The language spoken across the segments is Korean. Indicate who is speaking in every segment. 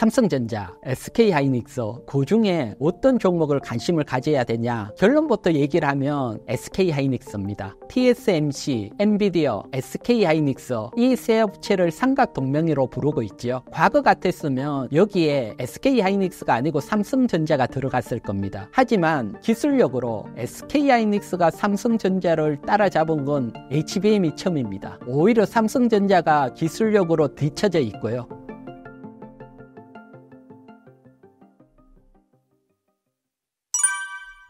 Speaker 1: 삼성전자, SK하이닉스 그 중에 어떤 종목을 관심을 가져야 되냐 결론부터 얘기를 하면 SK하이닉스입니다. TSMC, 엔비디어, SK하이닉스 이 세 업체를 삼각 동명으로 부르고 있죠 과거 같았으면 여기에 SK하이닉스가 아니고 삼성전자가 들어갔을 겁니다. 하지만 기술력으로 SK하이닉스가 삼성전자를 따라잡은 건 HBM이 처음입니다. 오히려 삼성전자가 기술력으로 뒤처져 있고요.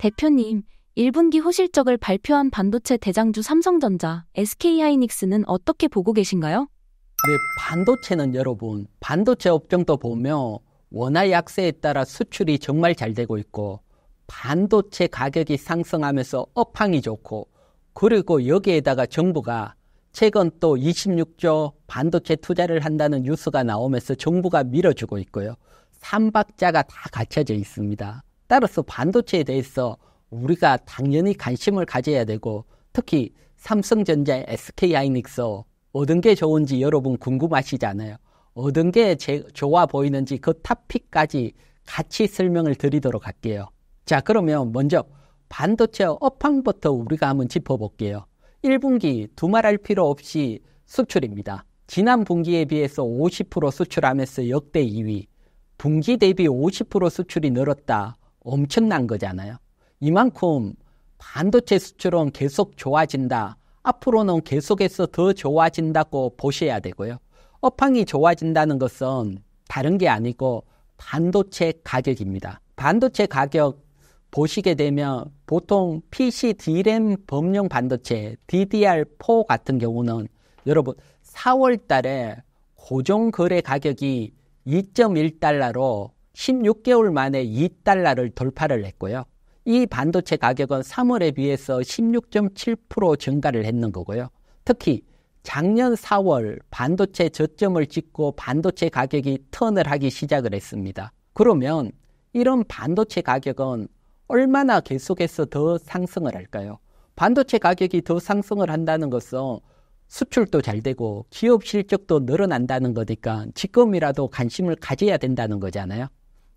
Speaker 1: 대표님, 1분기 호실적을 발표한 반도체 대장주 삼성전자, SK하이닉스는 어떻게 보고 계신가요? 네, 반도체는 여러분, 반도체 업종도 보면 원화 약세에 따라 수출이 정말 잘 되고 있고 반도체 가격이 상승하면서 업황이 좋고 그리고 여기에다가 정부가 최근 또 26조 반도체 투자를 한다는 뉴스가 나오면서 정부가 밀어주고 있고요. 삼박자가 다 갖춰져 있습니다. 따라서 반도체에 대해서 우리가 당연히 관심을 가져야 되고 특히 삼성전자, SK하이닉스 어떤 게 좋은지 여러분 궁금하시잖아요. 어떤 게 제, 좋아 보이는지 그 탑픽까지 같이 설명을 드리도록 할게요. 자, 그러면 먼저 반도체 업황부터 우리가 한번 짚어볼게요. 1분기 두말할 필요 없이 수출입니다. 지난 분기에 비해서 50% 수출하면서 역대 2위, 분기 대비 50% 수출이 늘었다. 엄청난 거잖아요. 이만큼 반도체 수출은 계속 좋아진다. 앞으로는 계속해서 더 좋아진다고 보셔야 되고요. 업황이 좋아진다는 것은 다른 게 아니고 반도체 가격입니다. 반도체 가격 보시게 되면 보통 PC DRAM 범용 반도체 DDR4 같은 경우는 여러분 4월 달에 고정 거래 가격이 2.1달러로 16개월 만에 2달러를 돌파를 했고요. 이 반도체 가격은 3월에 비해서 16.7% 증가를 했는 거고요. 특히 작년 4월 반도체 저점을 찍고 반도체 가격이 턴을 하기 시작을 했습니다. 그러면 이런 반도체 가격은 얼마나 계속해서 더 상승을 할까요? 반도체 가격이 더 상승을 한다는 것은 수출도 잘 되고 기업 실적도 늘어난다는 거니까 지금이라도 관심을 가져야 된다는 거잖아요.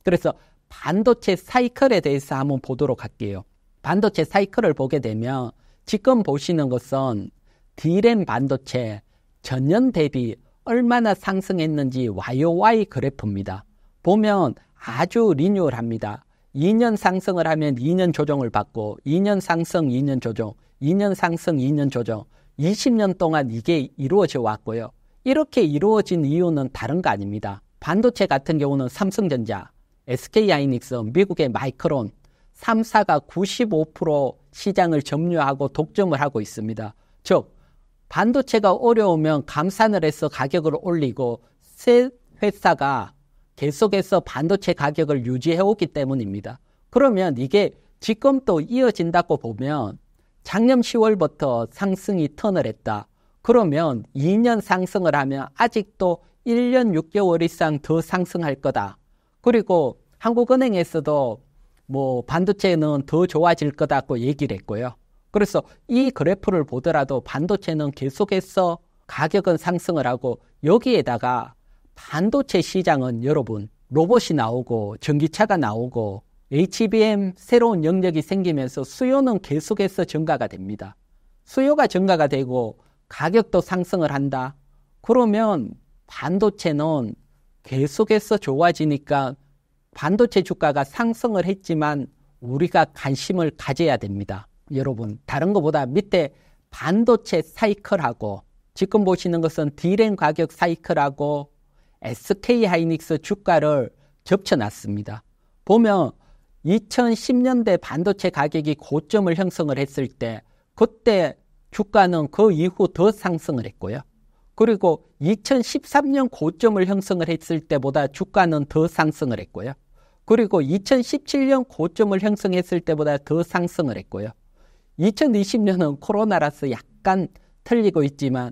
Speaker 1: 그래서 반도체 사이클에 대해서 한번 보도록 할게요. 반도체 사이클을 보게 되면 지금 보시는 것은 D램 반도체 전년 대비 얼마나 상승했는지 YOY 그래프입니다. 보면 아주 리뉴얼합니다. 2년 상승을 하면 2년 조정을 받고 2년 상승 2년 조정 2년 상승 2년 조정 20년 동안 이게 이루어져 왔고요. 이렇게 이루어진 이유는 다른 거 아닙니다. 반도체 같은 경우는 삼성전자, SK 하이닉스, 미국의 마이크론 3사가 95% 시장을 점유하고 독점을 하고 있습니다. 즉 반도체가 어려우면 감산을 해서 가격을 올리고 새 회사가 계속해서 반도체 가격을 유지해오기 때문입니다. 그러면 이게 지금 또 이어진다고 보면 작년 10월부터 상승이 턴을 했다. 그러면 2년 상승을 하면 아직도 1년 6개월 이상 더 상승할 거다. 그리고 한국은행에서도 뭐 반도체는 더 좋아질 거다고 얘기를 했고요. 그래서 이 그래프를 보더라도 반도체는 계속해서 가격은 상승을 하고 여기에다가 반도체 시장은 여러분 로봇이 나오고 전기차가 나오고 HBM 새로운 영역이 생기면서 수요는 계속해서 증가가 됩니다. 수요가 증가가 되고 가격도 상승을 한다. 그러면 반도체는 계속해서 좋아지니까 반도체 주가가 상승을 했지만 우리가 관심을 가져야 됩니다. 여러분, 다른 것보다 밑에 반도체 사이클하고 지금 보시는 것은 디램 가격 사이클하고 SK 하이닉스 주가를 겹쳐놨습니다. 보면 2010년대 반도체 가격이 고점을 형성을 했을 때 그때 주가는 그 이후 더 상승을 했고요. 그리고 2013년 고점을 형성을 했을 때보다 주가는 더 상승을 했고요. 그리고 2017년 고점을 형성했을 때보다 더 상승을 했고요. 2020년은 코로나라서 약간 틀리고 있지만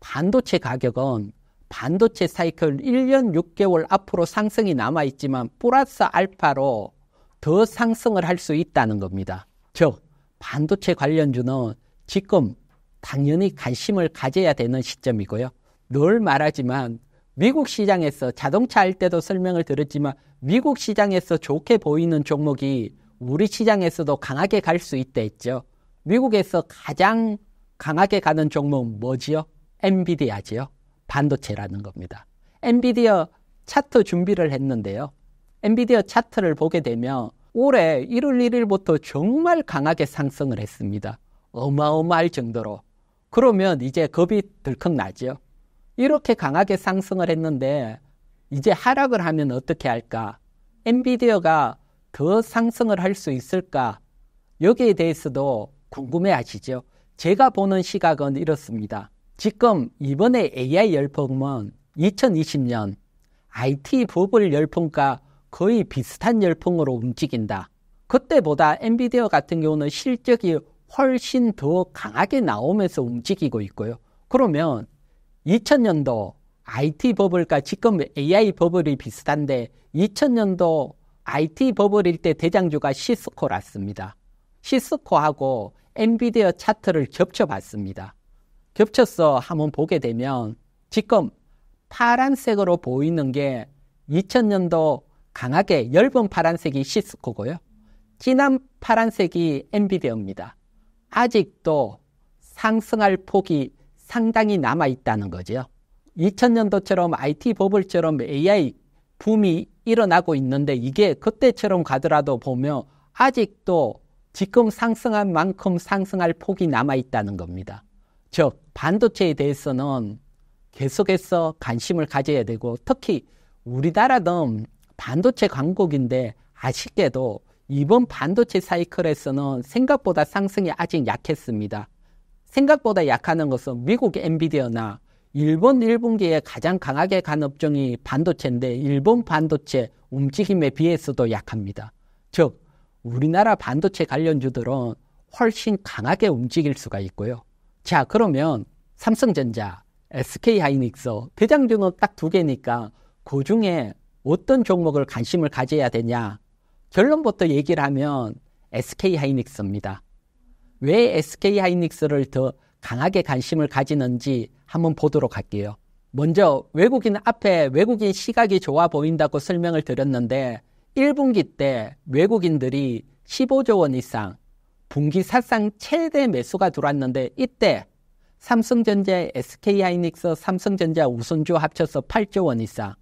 Speaker 1: 반도체 가격은 반도체 사이클 1년 6개월 앞으로 상승이 남아있지만 플러스 알파로 더 상승을 할 수 있다는 겁니다. 즉, 반도체 관련주는 지금 당연히 관심을 가져야 되는 시점이고요. 늘 말하지만 미국 시장에서 자동차 할 때도 설명을 들었지만 미국 시장에서 좋게 보이는 종목이 우리 시장에서도 강하게 갈 수 있다 했죠. 미국에서 가장 강하게 가는 종목은 뭐지요? 엔비디아지요. 반도체라는 겁니다. 엔비디아 차트 준비를 했는데요. 엔비디아 차트를 보게 되면 올해 1월 1일부터 정말 강하게 상승을 했습니다. 어마어마할 정도로 그러면 이제 겁이 들컥 나죠. 이렇게 강하게 상승을 했는데 이제 하락을 하면 어떻게 할까? 엔비디어가 더 상승을 할 수 있을까? 여기에 대해서도 궁금해 하시죠? 제가 보는 시각은 이렇습니다. 지금 이번에 AI 열풍은 2020년 IT 버블 열풍과 거의 비슷한 열풍으로 움직인다. 그때보다 엔비디어 같은 경우는 실적이 훨씬 더 강하게 나오면서 움직이고 있고요. 그러면 2000년도 IT 버블과 지금 AI 버블이 비슷한데 2000년도 IT 버블일 때 대장주가 시스코랐습니다. 시스코하고 엔비디어 차트를 겹쳐봤습니다. 겹쳐서 한번 보게 되면 지금 파란색으로 보이는 게 2000년도 강하게 열번 파란색이 시스코고요. 진한 파란색이 엔비디어입니다. 아직도 상승할 폭이 상당히 남아 있다는 거죠. 2000년도처럼 IT 버블처럼 AI 붐이 일어나고 있는데 이게 그때처럼 가더라도 보면 아직도 지금 상승한 만큼 상승할 폭이 남아 있다는 겁니다. 즉 반도체에 대해서는 계속해서 관심을 가져야 되고 특히 우리나라는 반도체 강국인데 아쉽게도 이번 반도체 사이클에서는 생각보다 상승이 아직 약했습니다. 생각보다 약하는 것은 미국 엔비디어나 일본 1분기에 가장 강하게 간 업종이 반도체인데 일본 반도체 움직임에 비해서도 약합니다. 즉 우리나라 반도체 관련주들은 훨씬 강하게 움직일 수가 있고요. 자 그러면 삼성전자, SK하이닉스 대장주는 딱 두 개니까 그 중에 어떤 종목을 관심을 가져야 되냐 결론부터 얘기를 하면 SK 하이닉스입니다. 왜 SK 하이닉스를 더 강하게 관심을 가지는지 한번 보도록 할게요. 먼저 외국인 앞에 외국인 시각이 좋아 보인다고 설명을 드렸는데 1분기 때 외국인들이 15조 원 이상 분기 사상 최대 매수가 들어왔는데 이때 삼성전자, SK하이닉스, 삼성전자 우선주 합쳐서 8조 원 이상,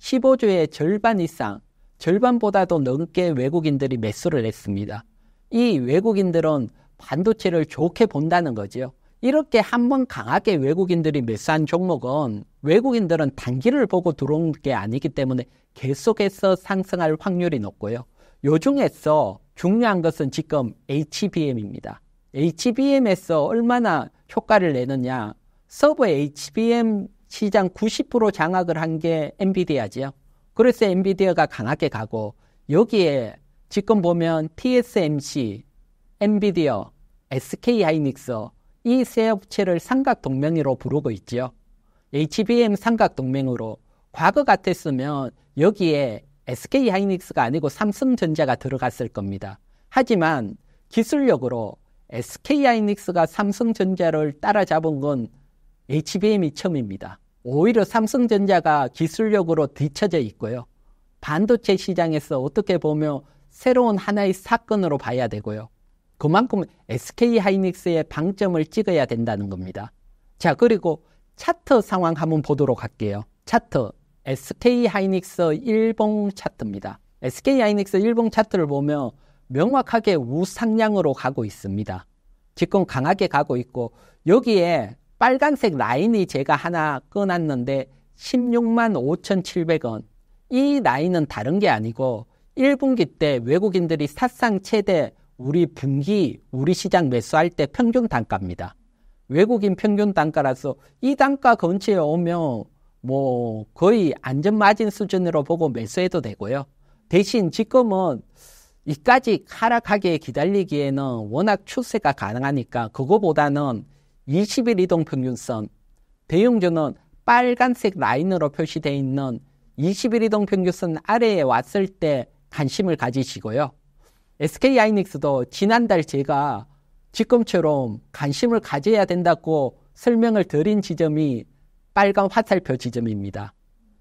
Speaker 1: 15조의 절반 이상 절반보다 도 넘게 외국인들이 매수를 했습니다. 이 외국인들은 반도체를 좋게 본다는 거지요. 이렇게 한번 강하게 외국인들이 매수한 종목은 외국인들은 단기를 보고 들어온 게 아니기 때문에 계속해서 상승할 확률이 높고요. 요 중에서 중요한 것은 지금 HBM입니다. HBM에서 얼마나 효과를 내느냐. 서버 HBM 시장 90% 장악을 한 게 엔비디아지요. 그래서 엔비디아가 강하게 가고 여기에 지금 보면 TSMC, 엔비디어, SK 하이닉스 이 세 업체를 삼각 동맹으로 부르고 있죠 HBM 삼각 동맹으로 과거 같았으면 여기에 SK 하이닉스가 아니고 삼성전자가 들어갔을 겁니다. 하지만 기술력으로 SK 하이닉스가 삼성전자를 따라잡은 건 HBM이 처음입니다. 오히려 삼성전자가 기술력으로 뒤처져 있고요. 반도체 시장에서 어떻게 보면 새로운 하나의 사건으로 봐야 되고요. 그만큼 SK 하이닉스의 방점을 찍어야 된다는 겁니다. 자, 그리고 차트 상황 한번 보도록 할게요. 차트 SK 하이닉스 일봉 차트입니다. SK 하이닉스 일봉 차트를 보면 명확하게 우상향으로 가고 있습니다. 지금 강하게 가고 있고 여기에 빨간색 라인이 제가 하나 끊었는데 16만 5,700원. 이 라인은 다른 게 아니고 1분기 때 외국인들이 사상 최대 우리 분기 우리 시장 매수할 때 평균 단가입니다. 외국인 평균 단가라서 이 단가 근처에 오면 뭐 거의 안전 마진 수준으로 보고 매수해도 되고요. 대신 지금은 이까지 하락하게 기다리기에는 워낙 추세가 가능하니까 그거보다는 20일 이동 평균선, 대형주는 빨간색 라인으로 표시되어 있는 20일 이동 평균선 아래에 왔을 때 관심을 가지시고요. SK 하이닉스도 지난달 제가 지금처럼 관심을 가져야 된다고 설명을 드린 지점이 빨간 화살표 지점입니다.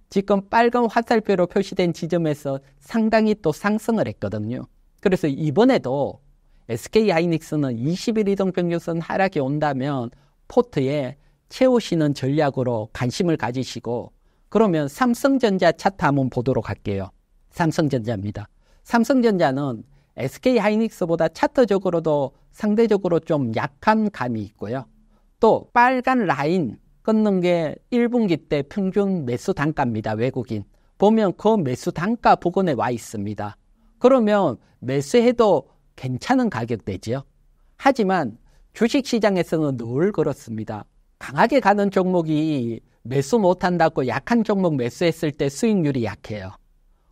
Speaker 1: 지금 빨간 화살표로 표시된 지점에서 상당히 또 상승을 했거든요. 그래서 이번에도 SK 하이닉스는 20일 이동 평균선 하락이 온다면 포트에 채우시는 전략으로 관심을 가지시고 그러면 삼성전자 차트 한번 보도록 할게요. 삼성전자입니다. 삼성전자는 SK 하이닉스보다 차트적으로도 상대적으로 좀 약한 감이 있고요. 또 빨간 라인 끊는 게 1분기 때 평균 매수 단가입니다. 외국인. 보면 그 매수 단가 부근에 와 있습니다. 그러면 매수해도 괜찮은 가격대지요. 하지만 주식시장에서는 늘 그렇습니다. 강하게 가는 종목이 매수 못한다고 약한 종목 매수했을 때 수익률이 약해요.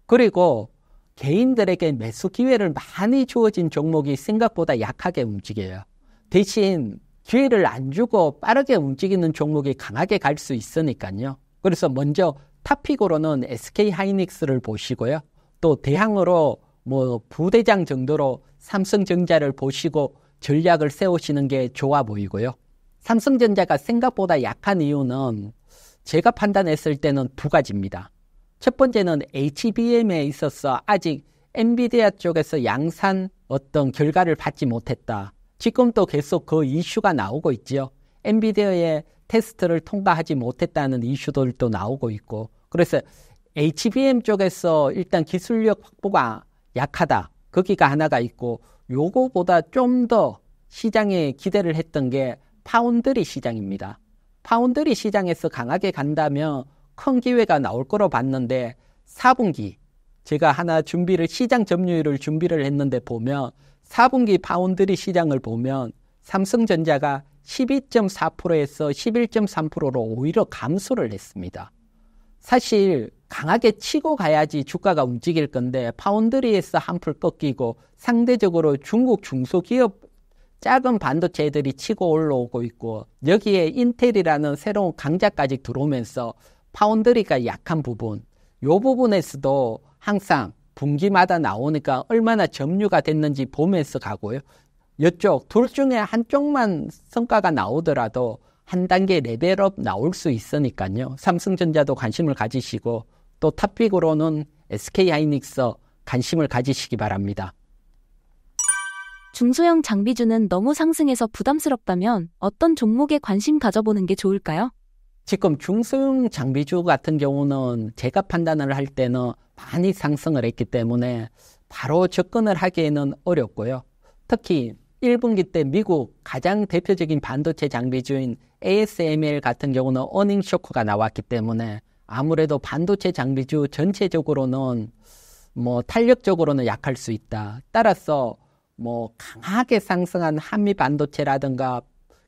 Speaker 1: 그리고 개인들에게 매수 기회를 많이 주어진 종목이 생각보다 약하게 움직여요. 대신 기회를 안 주고 빠르게 움직이는 종목이 강하게 갈 수 있으니까요. 그래서 먼저 탑픽으로는 SK 하이닉스를 보시고요. 또 대항으로 뭐 부대장 정도로 삼성전자를 보시고 전략을 세우시는 게 좋아 보이고요. 삼성전자가 생각보다 약한 이유는 제가 판단했을 때는 두 가지입니다. 첫 번째는 HBM에 있어서 아직 엔비디아 쪽에서 양산 어떤 결과를 받지 못했다. 지금도 계속 그 이슈가 나오고 있죠 엔비디아의 테스트를 통과하지 못했다는 이슈들도 나오고 있고. 그래서 HBM 쪽에서 일단 기술력 확보가 약하다. 거기가 그 하나가 있고 요거보다 좀 더 시장에 기대를 했던 게 파운드리 시장입니다. 파운드리 시장에서 강하게 간다면 큰 기회가 나올 거로 봤는데 4분기 제가 하나 준비를 시장 점유율을 준비를 했는데 보면 4분기 파운드리 시장을 보면 삼성전자가 12.4%에서 11.3%로 오히려 감소를 했습니다. 사실 강하게 치고 가야지 주가가 움직일 건데 파운드리에서 한풀 꺾이고 상대적으로 중국 중소기업 작은 반도체들이 치고 올라오고 있고 여기에 인텔이라는 새로운 강자까지 들어오면서 파운드리가 약한 부분 요 부분에서도 항상 분기마다 나오니까 얼마나 점유가 됐는지 보면서 가고요. 이쪽 둘 중에 한쪽만 성과가 나오더라도 한 단계 레벨업 나올 수 있으니까요. 삼성전자도 관심을 가지시고 또 탑픽으로는 SK 하이닉스 관심을 가지시기 바랍니다. 중소형 장비주는 너무 상승해서 부담스럽다면 어떤 종목에 관심 가져보는 게 좋을까요? 지금 중소형 장비주 같은 경우는 제가 판단을 할 때는 많이 상승을 했기 때문에 바로 접근을 하기에는 어렵고요. 특히 1분기 때 미국 가장 대표적인 반도체 장비주인 ASML 같은 경우는 어닝 쇼크가 나왔기 때문에 아무래도 반도체 장비주 전체적으로는 뭐 탄력적으로는 약할 수 있다. 따라서 뭐 강하게 상승한 한미 반도체라든가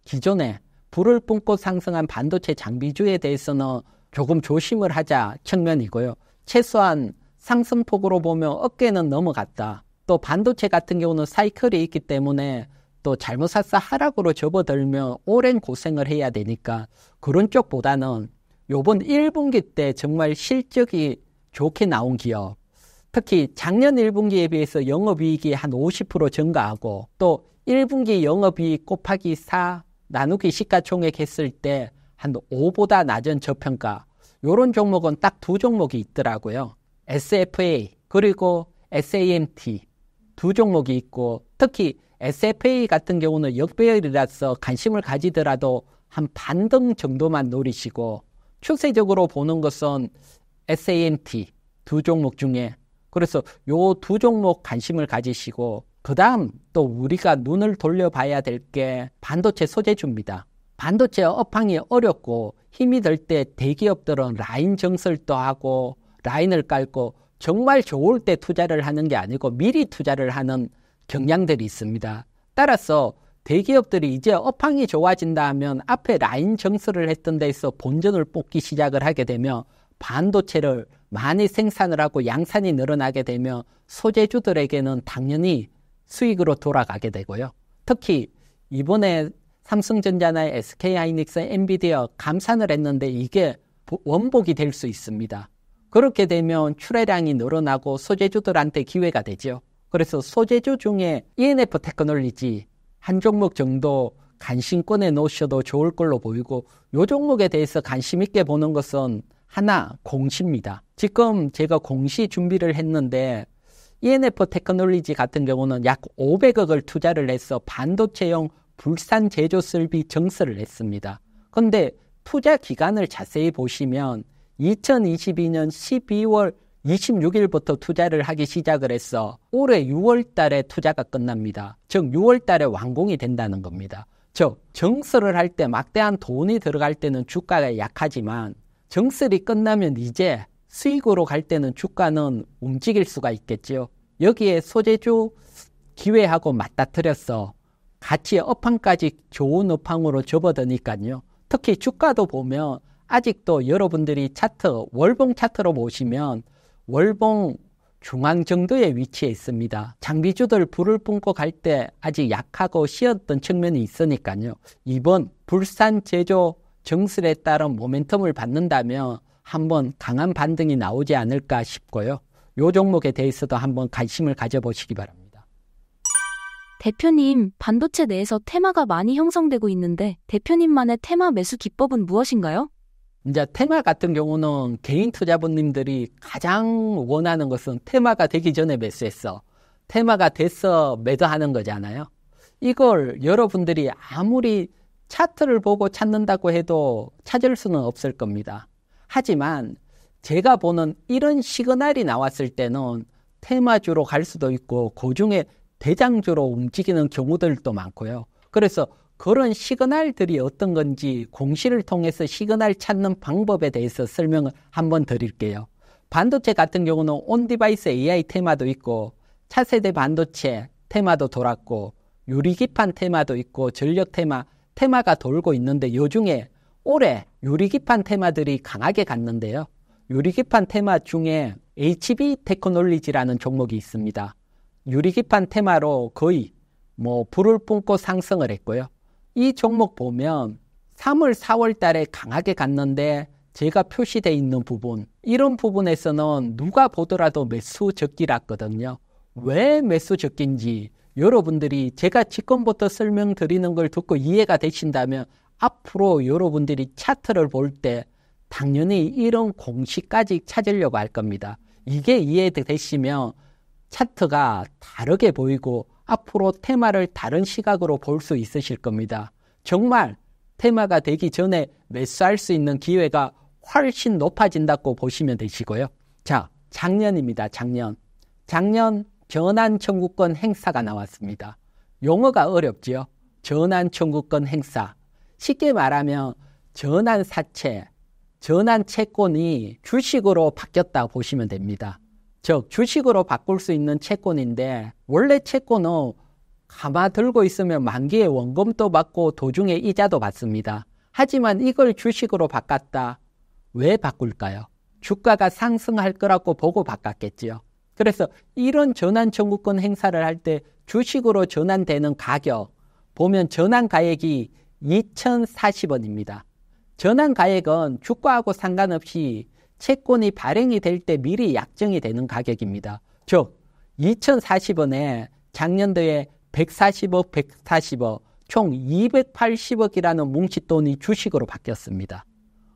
Speaker 1: 기존에 불을 뿜고 상승한 반도체 장비주에 대해서는 조금 조심을 하자 측면이고요. 최소한 상승폭으로 보면 어깨는 넘어갔다. 또 반도체 같은 경우는 사이클이 있기 때문에 또 잘못 샀어 하락으로 접어들면 오랜 고생을 해야 되니까 그런 쪽보다는 요번 1분기 때 정말 실적이 좋게 나온 기업 특히 작년 1분기에 비해서 영업이익이 한 50% 증가하고 또 1분기 영업이익 곱하기 4 나누기 시가총액 했을 때 한 5보다 낮은 저평가 요런 종목은 딱 두 종목이 있더라고요. SFA 그리고 SAMT 두 종목이 있고 특히 SFA 같은 경우는 역배열이라서 관심을 가지더라도 한 반등 정도만 노리시고 추세적으로 보는 것은 SANT 두 종목 중에 그래서 요 두 종목 관심을 가지시고 그다음 또 우리가 눈을 돌려봐야 될 게 반도체 소재주입니다. 반도체 업황이 어렵고 힘이 들 때 대기업들은 라인 정설도 하고 라인을 깔고 정말 좋을 때 투자를 하는 게 아니고 미리 투자를 하는 경향들이 있습니다. 따라서 대기업들이 이제 업황이 좋아진다 하면 앞에 라인 정수를 했던 데서 본전을 뽑기 시작을 하게 되며 반도체를 많이 생산을 하고 양산이 늘어나게 되며 소재주들에게는 당연히 수익으로 돌아가게 되고요. 특히 이번에 삼성전자나 SK하이닉스, 엔비디어 감산을 했는데 이게 원복이 될 수 있습니다. 그렇게 되면 출하량이 늘어나고 소재주들한테 기회가 되죠. 그래서 소재주 중에 ENF 테크놀리지 한 종목 정도 관심권에 놓으셔도 좋을 걸로 보이고 요 종목에 대해서 관심 있게 보는 것은 하나 공시입니다. 지금 제가 공시 준비를 했는데 ENF 테크놀리지 같은 경우는 약 500억을 투자를 해서 반도체용 불산 제조 설비 정설를 했습니다. 근데 투자 기간을 자세히 보시면 2022년 12월 26일부터 투자를 하기 시작을 했어 올해 6월 달에 투자가 끝납니다. 즉 6월 달에 완공이 된다는 겁니다. 즉 정설을 할 때 막대한 돈이 들어갈 때는 주가가 약하지만 정설이 끝나면 이제 수익으로 갈 때는 주가는 움직일 수가 있겠죠 여기에 소재주 기회하고 맞닥뜨렸어 같이 업황까지 좋은 업황으로 접어드니까요. 특히 주가도 보면 아직도 여러분들이 차트, 월봉 차트로 보시면 월봉 중앙 정도에위치해 있습니다. 장비주들 불을 뿜고 갈 때 아직 약하고 쉬었던 측면이 있으니까요. 이번 불산 제조 정슬에 따른 모멘텀을 받는다면 한번 강한 반등이 나오지 않을까 싶고요. 요 종목에 대해서도 한번 관심을 가져보시기 바랍니다. 대표님, 반도체 내에서 테마가 많이 형성되고 있는데 대표님만의 테마 매수 기법은 무엇인가요? 이제 테마 같은 경우는 개인 투자부님들이 가장 원하는 것은 테마가 되기 전에 매수했어. 테마가 됐어 매도하는 거잖아요. 이걸 여러분들이 아무리 차트를 보고 찾는다고 해도 찾을 수는 없을 겁니다. 하지만 제가 보는 이런 시그널이 나왔을 때는 테마주로 갈 수도 있고 그 중에 대장주로 움직이는 경우들도 많고요. 그래서 그런 시그널들이 어떤 건지 공시를 통해서 시그널 찾는 방법에 대해서 설명을 한번 드릴게요. 반도체 같은 경우는 온 디바이스 AI 테마도 있고 차세대 반도체 테마도 돌았고 유리기판 테마도 있고 전력 테마 테마가 돌고 있는데 요 중에 올해 유리기판 테마들이 강하게 갔는데요. 유리기판 테마 중에 HB 테크놀리지라는 종목이 있습니다. 유리기판 테마로 거의 뭐 불을 뿜고 상승을 했고요. 이 종목 보면 3월, 4월 달에 강하게 갔는데 제가 표시되어 있는 부분, 이런 부분에서는 누가 보더라도 매수 적기랐거든요. 왜 매수 적기인지 여러분들이 제가 지금부터 설명드리는 걸 듣고 이해가 되신다면 앞으로 여러분들이 차트를 볼 때 당연히 이런 공식까지 찾으려고 할 겁니다. 이게 이해되시면 차트가 다르게 보이고 앞으로 테마를 다른 시각으로 볼 수 있으실 겁니다. 정말 테마가 되기 전에 매수할 수 있는 기회가 훨씬 높아진다고 보시면 되시고요. 자, 작년입니다. 작년. 작년 전환 청구권 행사가 나왔습니다. 용어가 어렵지요. 전환 청구권 행사. 쉽게 말하면 전환 사채, 전환 채권이 주식으로 바뀌었다 보시면 됩니다. 즉 주식으로 바꿀 수 있는 채권인데 원래 채권은 가마 들고 있으면 만기에 원금도 받고 도중에 이자도 받습니다. 하지만 이걸 주식으로 바꿨다. 왜 바꿀까요? 주가가 상승할 거라고 보고 바꿨겠지요. 그래서 이런 전환 청구권 행사를 할 때 주식으로 전환되는 가격 보면 전환 가액이 2,040원입니다. 전환 가액은 주가하고 상관없이 채권이 발행이 될 때 미리 약정이 되는 가격입니다. 즉 2040원에 작년도에 140억, 140억 총 280억이라는 뭉칫돈이 주식으로 바뀌었습니다.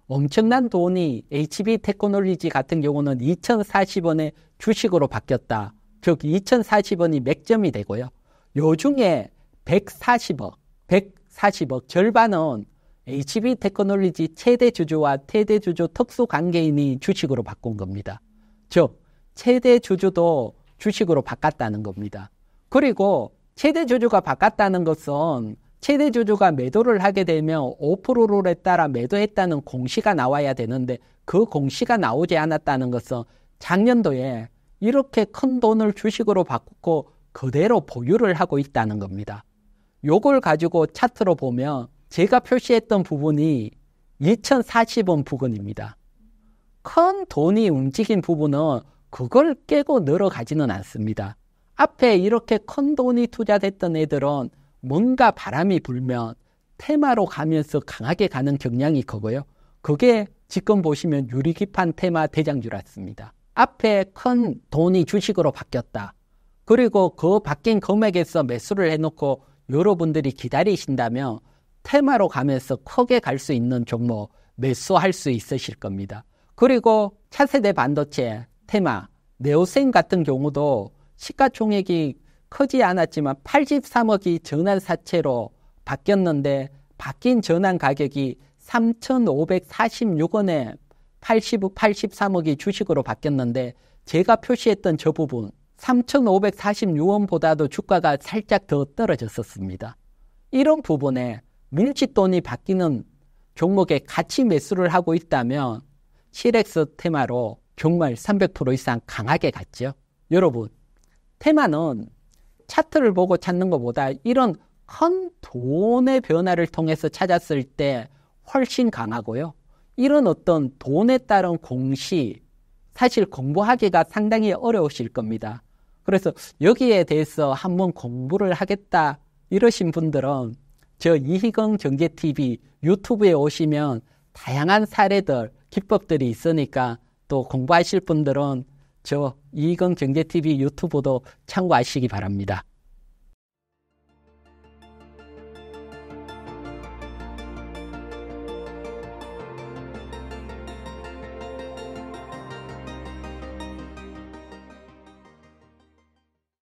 Speaker 1: 엄청난 돈이 HB 테크놀리지 같은 경우는 2040원에 주식으로 바뀌었다. 즉 2040원이 맥점이 되고요. 요중에 140억, 140억 절반은 HB 테크놀로지 최대 주주와 최대 주주 특수 관계인이 주식으로 바꾼 겁니다. 즉, 최대 주주도 주식으로 바꿨다는 겁니다. 그리고 최대 주주가 바꿨다는 것은 최대 주주가 매도를 하게 되면 5%를 에 따라 매도했다는 공시가 나와야 되는데 그 공시가 나오지 않았다는 것은 작년도에 이렇게 큰 돈을 주식으로 바꾸고 그대로 보유를 하고 있다는 겁니다. 요걸 가지고 차트로 보면 제가 표시했던 부분이 2040원 부근입니다. 큰 돈이 움직인 부분은 그걸 깨고 늘어가지는 않습니다. 앞에 이렇게 큰 돈이 투자됐던 애들은 뭔가 바람이 불면 테마로 가면서 강하게 가는 경향이 크고요. 그게 지금 보시면 유리기판 테마 대장주랐습니다. 앞에 큰 돈이 주식으로 바뀌었다. 그리고 그 바뀐 금액에서 매수를 해놓고 여러분들이 기다리신다면 테마로 가면서 크게 갈 수 있는 종목 매수할 수 있으실 겁니다. 그리고 차세대 반도체 테마 네오센 같은 경우도 시가총액이 크지 않았지만 83억이 전환 사채로 바뀌었는데 바뀐 전환 가격이 3,546원에 8 83억이 주식으로 바뀌었는데 제가 표시했던 저 부분 3,546원보다도 주가가 살짝 더 떨어졌었습니다. 이런 부분에 뭉칫돈이 바뀌는 종목에 같이 매수를 하고 있다면 7X 테마로 정말 300% 이상 강하게 갔죠. 여러분, 테마는 차트를 보고 찾는 것보다 이런 큰 돈의 변화를 통해서 찾았을 때 훨씬 강하고요. 이런 어떤 돈에 따른 공시, 사실 공부하기가 상당히 어려우실 겁니다. 그래서 여기에 대해서 한번 공부를 하겠다 이러신 분들은 저 이희경 경제TV 유튜브에 오시면 다양한 사례들, 기법들이 있으니까 또 공부하실 분들은 저 이희경 경제TV 유튜브도 참고하시기 바랍니다.